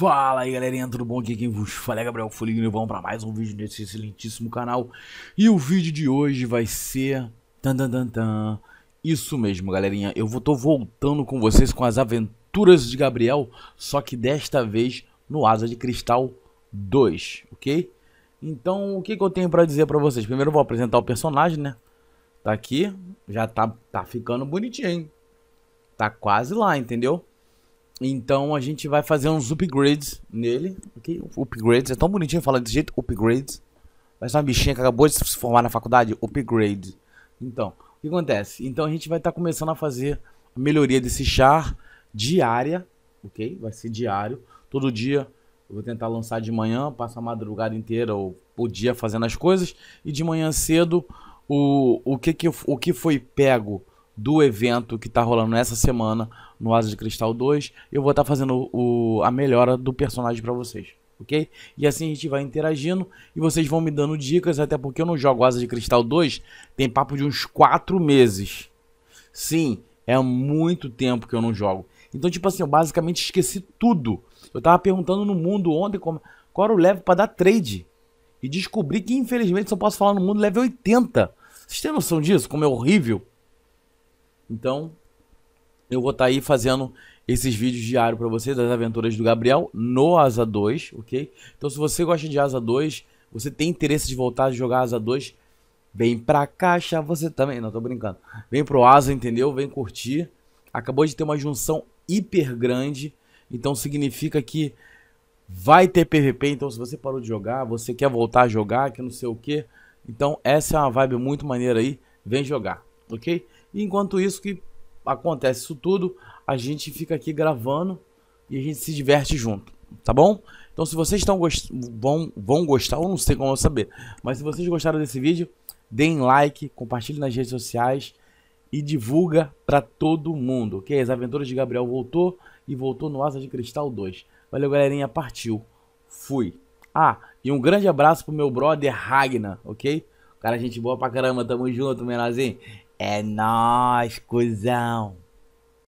Fala aí galerinha, tudo bom? Aqui quem vos fala é Gabriel Foligno e vamos para mais um vídeo nesse excelentíssimo canal. E o vídeo de hoje vai ser... Tan, tan, tan, tan. Isso mesmo galerinha, eu vou, tô voltando com vocês com as aventuras de Gabriel, só que desta vez no Asa de Cristal 2, ok? Então o que, que eu tenho para dizer para vocês? Primeiro eu vou apresentar o personagem, né? Tá aqui, já tá, tá ficando bonitinho, hein? Tá quase lá, entendeu? Então a gente vai fazer uns upgrades nele. Okay? Upgrades, é tão bonitinho falar desse jeito, upgrades. Parece uma bichinha que acabou de se formar na faculdade, upgrade. Então, o que acontece? Então a gente vai estar tá começando a fazer a melhoria desse char diária, ok? Vai ser diário, todo dia. Eu vou tentar lançar de manhã, passa a madrugada inteira ou o dia fazendo as coisas e de manhã cedo o, o, que, que, o que foi pego do evento que está rolando nessa semana no Asa de Cristal 2. Eu vou estar tá fazendo o, a melhora do personagem para vocês, ok? E assim a gente vai interagindo e vocês vão me dando dicas, até porque eu não jogo Asa de Cristal 2 tem papo de uns 4 meses. Sim, é muito tempo que eu não jogo. Então, tipo assim, eu basicamente esqueci tudo. Eu tava perguntando no mundo ontem como, qual era o level para dar trade. E descobri que, infelizmente, só posso falar no mundo level 80. Vocês têm noção disso? Como é horrível? Então, eu vou estar tá aí fazendo esses vídeos diários para vocês das aventuras do Gabriel no Asa 2, ok? Então, se você gosta de Asa 2, você tem interesse de voltar a jogar Asa 2, vem pra caixa você também. Não, tô brincando. Vem pro Asa, entendeu? Vem curtir. Acabou de ter uma junção hiper grande, então significa que vai ter PVP. Então, se você parou de jogar, você quer voltar a jogar, que não sei o que. Então, essa é uma vibe muito maneira aí. Vem jogar, ok? E enquanto isso que acontece isso tudo, a gente fica aqui gravando e a gente se diverte junto, tá bom? Então se vocês estão gost... vão, vão gostar, eu não sei como eu saber, mas se vocês gostaram desse vídeo, deem like, compartilhe nas redes sociais e divulga para todo mundo, ok? As Aventuras de Gabriel voltou e voltou no Asa de Cristal 2. Valeu, galerinha, partiu. Fui. Ah, e um grande abraço pro meu brother Ragnar, ok? Cara, gente boa pra caramba, tamo junto, menazinho. É nóis, cuzão.